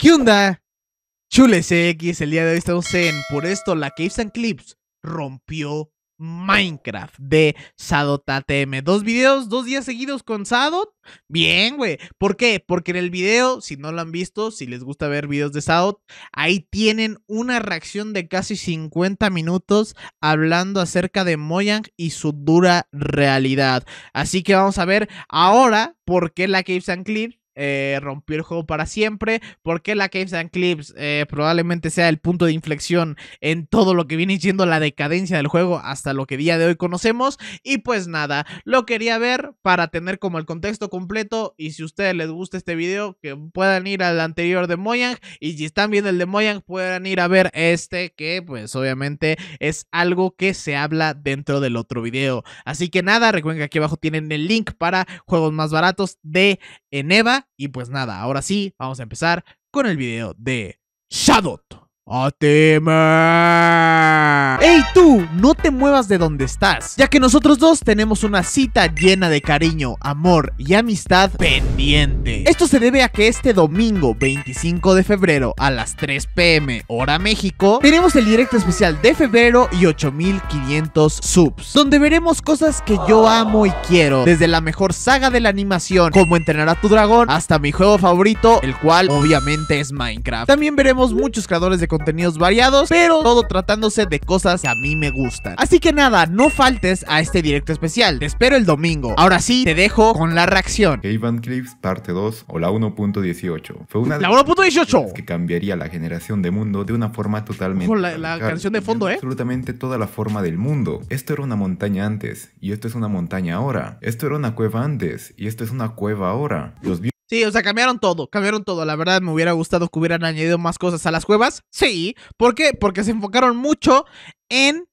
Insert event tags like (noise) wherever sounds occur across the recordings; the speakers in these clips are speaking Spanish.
¿Qué onda? Chules X, el día de hoy estamos en Por esto la Caves and Clips rompió Minecraft de Sadot ATM. Dos videos, dos días seguidos con Sadot. Bien, güey. ¿Por qué? Porque en el video, si no lo han visto, si les gusta ver videos de Sadot, ahí tienen una reacción de casi 50 minutos hablando acerca de Moyang y su dura realidad. Así que vamos a ver ahora por qué la Caves and Clips Rompir eh, rompió el juego para siempre. Porque la Caves and Clips eh, probablemente sea el punto de inflexión en todo lo que viene siendo la decadencia del juego hasta lo que día de hoy conocemos. Y pues nada, lo quería ver para tener como el contexto completo. Y si a ustedes les gusta este video, que puedan ir al anterior de Moyang Y si están viendo el de Moyang puedan ir a ver este, que pues obviamente es algo que se habla dentro del otro video. Así que nada, recuerden que aquí abajo tienen el link para juegos más baratos de Eneva y pues nada, ahora sí, vamos a empezar con el video de Shadot. ¡Atema! ¡Ey tú! No te muevas de donde estás, ya que nosotros dos tenemos una cita llena de cariño, amor y amistad pendiente. Esto se debe a que este domingo 25 de febrero a las 3 pm hora México, tenemos el directo especial de febrero y 8500 subs, donde veremos cosas que yo amo y quiero, desde la mejor saga de la animación, como entrenar a tu dragón, hasta mi juego favorito, el cual obviamente es Minecraft. También veremos muchos creadores de contenidos variados, pero todo tratándose de cosas que a mí me gustan. Así que nada, no faltes a este directo especial. Te espero el domingo. Ahora sí, te dejo con la reacción. Clips parte 2 o la 1.18. Fue una de la 1.18 que cambiaría la generación de mundo de una forma totalmente. la, canción de fondo, ¿eh? Absolutamente toda la forma del mundo. Esto era una montaña antes y esto es una montaña ahora. Esto era una cueva antes y esto es una cueva ahora. Los Sí, o sea, cambiaron todo, cambiaron todo. La verdad me hubiera gustado que hubieran añadido más cosas a las cuevas. Sí, ¿por qué? Porque se enfocaron mucho en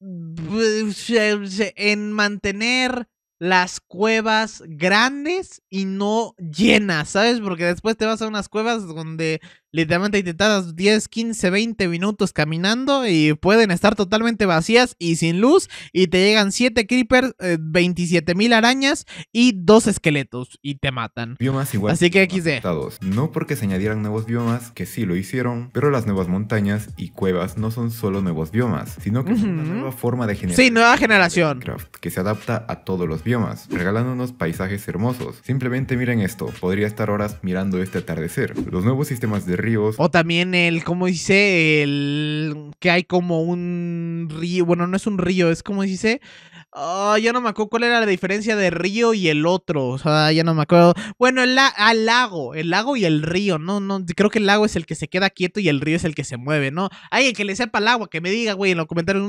pues, eh, en mantener las cuevas grandes y no llenas, ¿sabes? Porque después te vas a unas cuevas donde literalmente intentadas 10, 15, 20 minutos caminando y pueden estar totalmente vacías y sin luz y te llegan 7 creepers, 27.000 eh, arañas y 2 esqueletos y te matan. Biomas igual. Así que XD. No porque se añadieran nuevos biomas, que sí lo hicieron, pero las nuevas montañas y cuevas no son solo nuevos biomas, sino que es una nueva forma de generar. Sí, nueva generación. que se adapta a todos los biomas, regalándonos paisajes hermosos. Simplemente miren esto, podría estar horas mirando este atardecer. Los nuevos sistemas de ríos. O también el, ¿cómo dice? El que hay como un río, bueno, no es un río, es como dice... Yo ah, ya no me acuerdo cuál era la diferencia de río y el otro. O sea, ya no me acuerdo. Bueno, el, lago, el lago y el río. No, no, creo que el lago es el que se queda quieto y el río es el que se mueve, ¿no? Alguien que le sepa el agua, que me diga, güey, en los comentarios.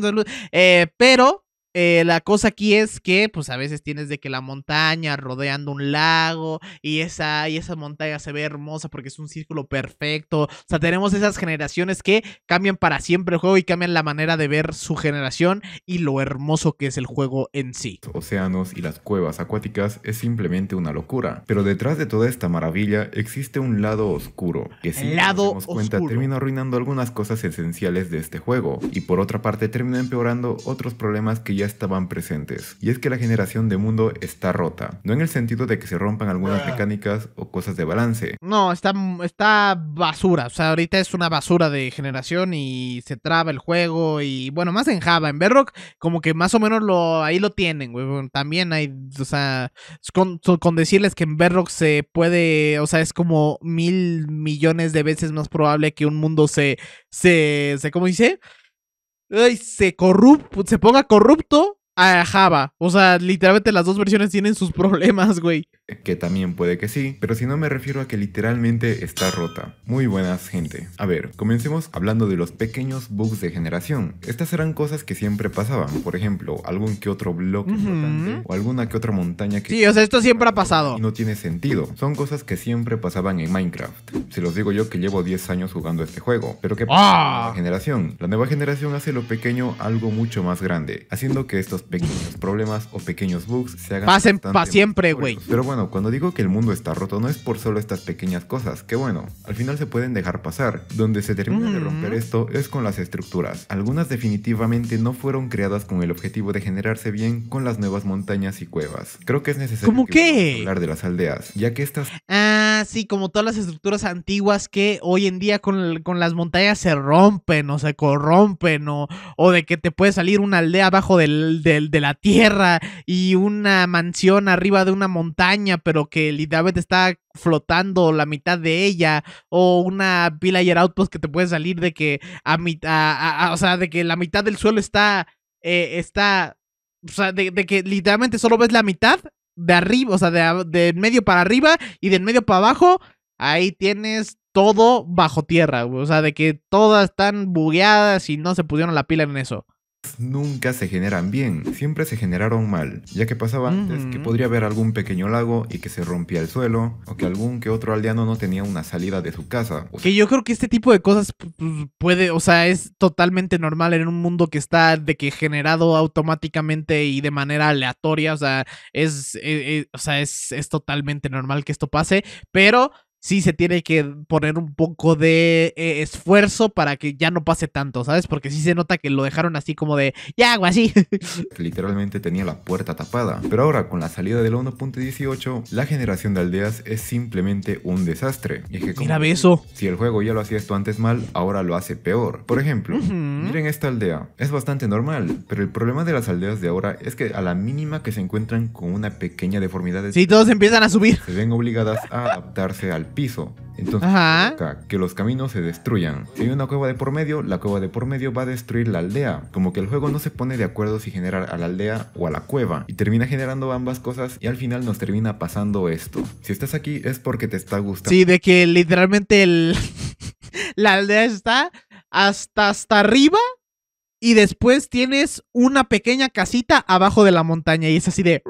Eh, pero eh, la cosa aquí es que, pues a veces tienes de que la montaña rodeando un lago y esa, y esa montaña se ve hermosa porque es un círculo perfecto. O sea, tenemos esas generaciones que cambian para siempre el juego y cambian la manera de ver su generación y lo hermoso que es el juego en sí. Océanos y las cuevas acuáticas es simplemente una locura. Pero detrás de toda esta maravilla existe un lado oscuro que si lado nos damos cuenta termina arruinando algunas cosas esenciales de este juego y por otra parte termina empeorando otros problemas que ya estaban presentes. Y es que la generación de mundo está rota. No en el sentido de que se rompan algunas ah. mecánicas o cosas de balance. No, está, basura. O sea, ahorita es una basura de generación y se traba el juego. Y bueno, más en Java. En Bedrock, como que más o menos lo, ahí lo tienen, También hay, o sea, con, con decirles que en Bedrock se puede, o sea, es como mil millones de veces más probable que un mundo se, se, se ¿cómo dice? se corrup se ponga corrupto a Java. O sea, literalmente las dos versiones tienen sus (laughs) problemas, güey que también puede que sí, pero si no me refiero a que literalmente está rota. Muy buenas gente. A ver, comencemos hablando de los pequeños bugs de generación. Estas eran cosas que siempre pasaban, por ejemplo, algún que otro bloque importante o alguna que otra montaña que... Sí, o sea, esto siempre ha pasado. no tiene sentido. Son cosas que siempre pasaban en Minecraft. Se los digo yo que llevo 10 años jugando este juego. Pero que pasa ¡Ah! la nueva generación? La nueva generación hace lo pequeño algo mucho más grande, haciendo que estos pequeños problemas o pequeños bugs se hagan... Pasen para siempre, güey. Pero bueno, bueno, cuando digo que el mundo está roto no es por solo estas pequeñas cosas, que bueno, al final se pueden dejar pasar. Donde se termina de romper esto es con las estructuras. Algunas definitivamente no fueron creadas con el objetivo de generarse bien con las nuevas montañas y cuevas. Creo que es necesario hablar de las aldeas, ya que estas... Ah, sí, como todas las estructuras antiguas que hoy en día con, las montañas se rompen o se corrompen o, o de que te puede salir una aldea abajo de la tierra y una mansión arriba de una montaña pero que literalmente está flotando la mitad de ella, o una pila Villager Outpost que te puede salir de que a mitad, o sea, de que la mitad del suelo está, eh, está, o sea, de, que literalmente solo ves la mitad de arriba, o sea, de, de medio para arriba y de medio para abajo, ahí tienes todo bajo tierra, o sea, de que todas están bugueadas y no se pusieron la pila en eso nunca se generan bien, siempre se generaron mal, ya que pasaba antes que podría haber algún pequeño lago y que se rompía el suelo, o que algún que otro aldeano no tenía una salida de su casa. que yo creo que este tipo de cosas puede, o sea, es totalmente normal en un mundo que está de que generado automáticamente y de manera aleatoria, o sea, es, e, e, o sea, es, es totalmente normal que esto pase, pero sí se tiene que poner un poco de eh, esfuerzo para que ya no pase tanto, ¿sabes? Porque sí se nota que lo dejaron así como de, ya, hago así. (laughs) Literalmente tenía la puerta tapada. Pero ahora, con la salida del 1.18, la generación de aldeas es simplemente un desastre. Y es que, como, Mira eso. Si el juego ya lo hacía esto antes mal, ahora lo hace peor. Por ejemplo, miren esta aldea. Es bastante normal, pero el problema de las aldeas de ahora es que a la mínima que se encuentran con una pequeña deformidad... Sí, todos empiezan a subir. Se ven obligadas a adaptarse al piso. Entonces, que los caminos se destruyan. Si hay una cueva de por medio, la cueva de por medio va a destruir la aldea. Como que el juego no se pone de acuerdo si generar a la aldea o a la cueva. Y termina generando ambas cosas y al final nos termina pasando esto. Si estás aquí es porque te está gustando. Sí, de que literalmente (laughs) la aldea está hasta, hasta arriba y después tienes una pequeña casita abajo de la montaña y es así de...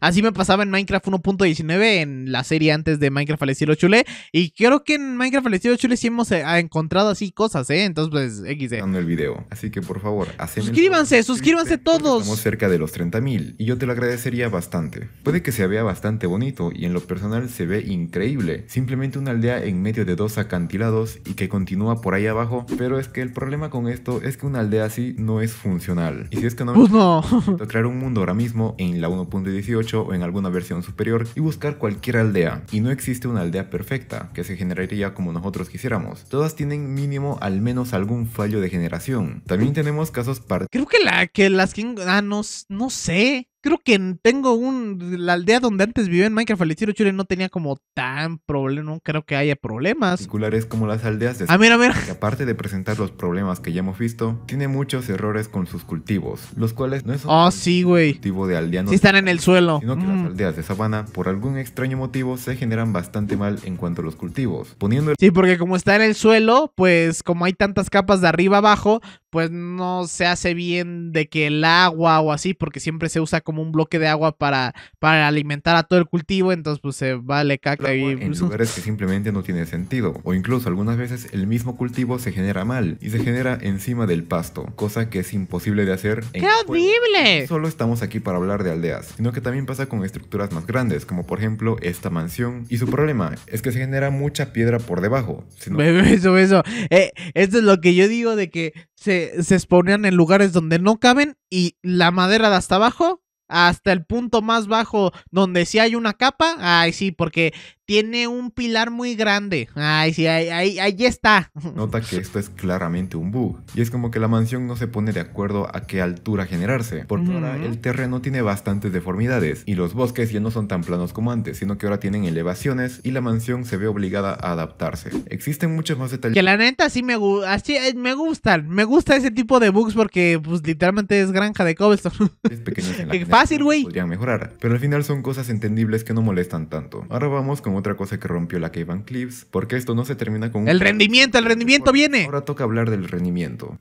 Así me pasaba en Minecraft 1.19, en la serie antes de Minecraft al estilo chule. Y creo que en Minecraft al estilo chule sí hemos eh, encontrado así cosas, ¿eh? Entonces, pues, XD. el video. Así que, por favor, hacen Suscríbanse, suscríbanse todos. Estamos cerca de los 30.000 y yo te lo agradecería bastante. Puede que se vea bastante bonito y en lo personal se ve increíble. Simplemente una aldea en medio de dos acantilados y que continúa por ahí abajo. Pero es que el problema con esto es que una aldea así no es funcional. Y si es que no... Pues no. (laughs) crear un mundo ahora mismo en la 1.19 o en alguna versión superior y buscar cualquier aldea. Y no existe una aldea perfecta, que se generaría como nosotros quisiéramos. Todas tienen mínimo al menos algún fallo de generación. También tenemos casos par... Creo que, la, que las que... Ah, no, no sé creo que tengo un. La aldea donde antes vivía en Minecraft, estilo Chile no tenía como tan problema. No creo que haya problemas. es como las aldeas de. Ah, mira, mira. Que aparte de presentar los problemas que ya hemos visto, tiene muchos errores con sus cultivos, los cuales no es. Ah, un sí, Cultivo de aldeanos. Sí, están en el suelo. Sino que las mm. aldeas de sabana, por algún extraño motivo, se generan bastante mal en cuanto a los cultivos. Poniendo. Sí, porque como está en el suelo, pues como hay tantas capas de arriba abajo, pues no se hace bien de que el agua o así, porque siempre se usa como como un bloque de agua para, para alimentar a todo el cultivo, entonces pues se vale caca y... En pues, (laughs) lugares que simplemente no tiene sentido, o incluso algunas veces el mismo cultivo se genera mal y se genera encima del pasto, cosa que es imposible de hacer. En ¡Qué horrible! Solo estamos aquí para hablar de aldeas, sino que también pasa con estructuras más grandes, como por ejemplo esta mansión, y su problema es que se genera mucha piedra por debajo. Sino... Eso, eso. Eh, esto es lo que yo digo de que se, se en lugares donde no caben y la madera de hasta abajo hasta el punto más bajo donde si hay una capa, ay sí, porque tiene un pilar muy grande. Ay, sí, ahí, ahí, está. (laughs) Nota que esto es claramente un bug. Y es como que la mansión no se pone de acuerdo a qué altura generarse. Porque ahora el terreno tiene bastantes deformidades. Y los bosques ya no son tan planos como antes, sino que ahora tienen elevaciones y la mansión se ve obligada a adaptarse. Existen muchos más detalles. Que la neta sí me, así, eh, me gustan. Me gusta ese tipo de bugs porque pues literalmente es granja de cobblestone. (laughs) Es pequeño. (laughs) Fácil, güey. Podrían mejorar. Pero al final son cosas entendibles que no molestan tanto. Ahora vamos con otra cosa que rompió la Kevin Clips. porque esto no se termina con... El rendimiento, el rendimiento viene. Ahora toca hablar del rendimiento.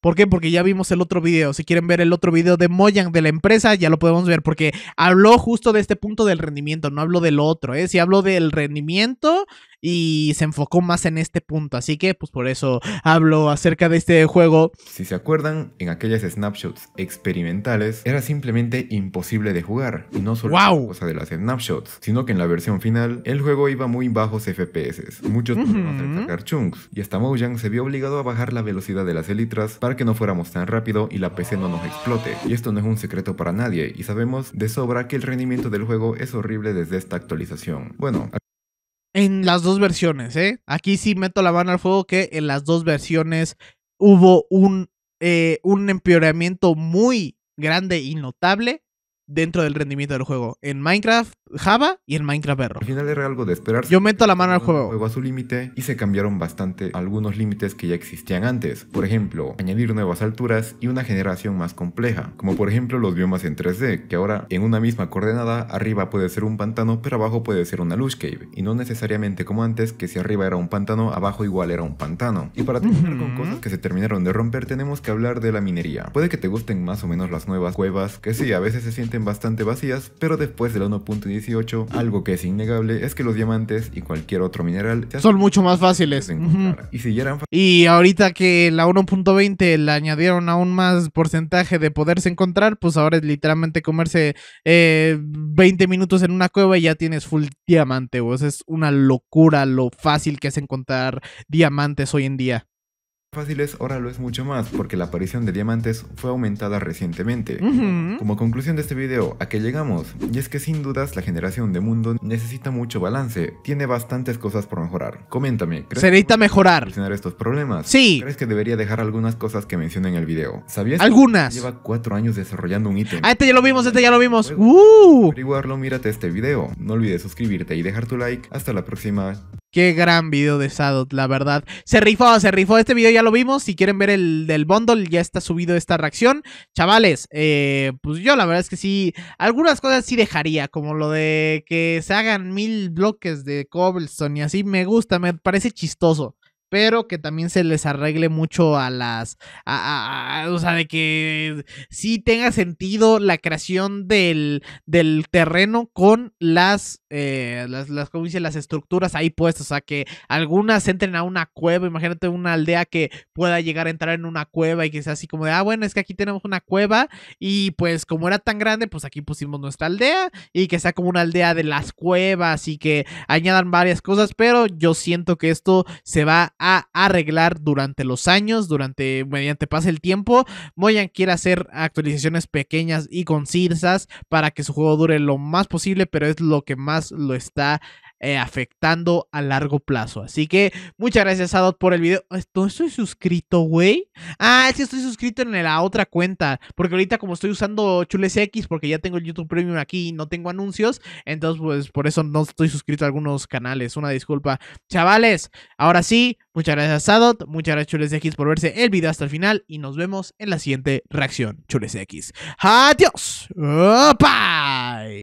¿Por qué? Porque ya vimos el otro video. Si quieren ver el otro video de Moyang de la empresa, ya lo podemos ver porque habló justo de este punto del rendimiento, no habló del otro. ¿eh? Si habló del rendimiento y se enfocó más en este punto. Así que, pues por eso hablo acerca de este juego. Si se acuerdan, en aquellas snapshots experimentales era simplemente imposible de jugar. Y no solo cosa de las snapshots, sino que en la versión final el juego iba muy bajos FPS, muchos problemas uh -huh. chunks, y hasta Mojang se vio obligado a bajar la velocidad de las elitras para que no fuéramos tan rápido y la PC no nos explote. Y esto no es un secreto para nadie, y sabemos de sobra que el rendimiento del juego es horrible desde esta actualización. Bueno, en las dos versiones, ¿eh? Aquí sí meto la mano al fuego que en las dos versiones hubo un, eh, un empeoramiento muy grande y notable dentro del rendimiento del juego. En Minecraft Java y el Minecraft Al final era algo de esperar. Yo meto la mano al juego. Juego a su límite y se cambiaron bastante algunos límites que ya existían antes. Por ejemplo, añadir nuevas alturas y una generación más compleja, como por ejemplo los biomas en 3D, que ahora en una misma coordenada arriba puede ser un pantano, pero abajo puede ser una lush cave, y no necesariamente como antes que si arriba era un pantano, abajo igual era un pantano. Y para terminar con cosas que se terminaron de romper, tenemos que hablar de la minería. Puede que te gusten más o menos las nuevas cuevas, que sí, a veces se sienten bastante vacías, pero después de la 1.1 algo que es innegable es que los diamantes y cualquier otro mineral son mucho más fáciles. Y Y ahorita que la 1.20 La añadieron aún más porcentaje de poderse encontrar, pues ahora es literalmente comerse 20 eh, minutos en una cueva y ya tienes full diamante, o es una locura lo fácil que es encontrar diamantes hoy en día fáciles ahora lo es mucho más, porque la aparición de diamantes fue aumentada recientemente. Como conclusión de este video, ¿a qué llegamos? Y es que sin dudas la generación de mundo necesita mucho balance, tiene bastantes cosas por mejorar. Coméntame, ¿crees Se necesita que mejorar. Solucionar estos problemas? Sí. ¿Crees que debería dejar algunas cosas que mencioné en el video? ¿Sabías? Algunas. lleva cuatro años desarrollando un ítem. Ah, este ya lo vimos, este ya lo vimos. ¡Uh! Averiguarlo, mírate este video. No olvides suscribirte y dejar tu like. Hasta la próxima. Qué gran video de Sadot, la verdad. Se rifó, se rifó. Este video ya lo vimos. Si quieren ver el del bundle, ya está subido esta reacción. Chavales, eh, pues yo la verdad es que sí. Algunas cosas sí dejaría, como lo de que se hagan mil bloques de cobblestone y así. Me gusta, me parece chistoso pero que también se les arregle mucho a las, a, o sea, de que sí tenga sentido la creación del, terreno con las, eh, las, las, Las estructuras ahí puestas, o sea, que algunas entren a una cueva, imagínate una aldea que pueda llegar a entrar en una cueva y que sea así como de, ah, bueno, es que aquí tenemos una cueva y pues como era tan grande, pues aquí pusimos nuestra aldea y que sea como una aldea de las cuevas y que añadan varias cosas, pero yo siento que esto se va a arreglar durante los años, durante mediante pase el tiempo. Moyan quiere hacer actualizaciones pequeñas y concisas para que su juego dure lo más posible, pero es lo que más lo está eh, afectando a largo plazo. Así que muchas gracias, Adot, por el video. estoy suscrito, güey? Ah, sí, estoy suscrito en la otra cuenta. Porque ahorita, como estoy usando Chules X, porque ya tengo el YouTube Premium aquí y no tengo anuncios, entonces, pues por eso no estoy suscrito a algunos canales. Una disculpa. Chavales, ahora sí, muchas gracias, Adot. Muchas gracias, Chules X, por verse el video hasta el final. Y nos vemos en la siguiente reacción, Chules X. Adiós. Bye.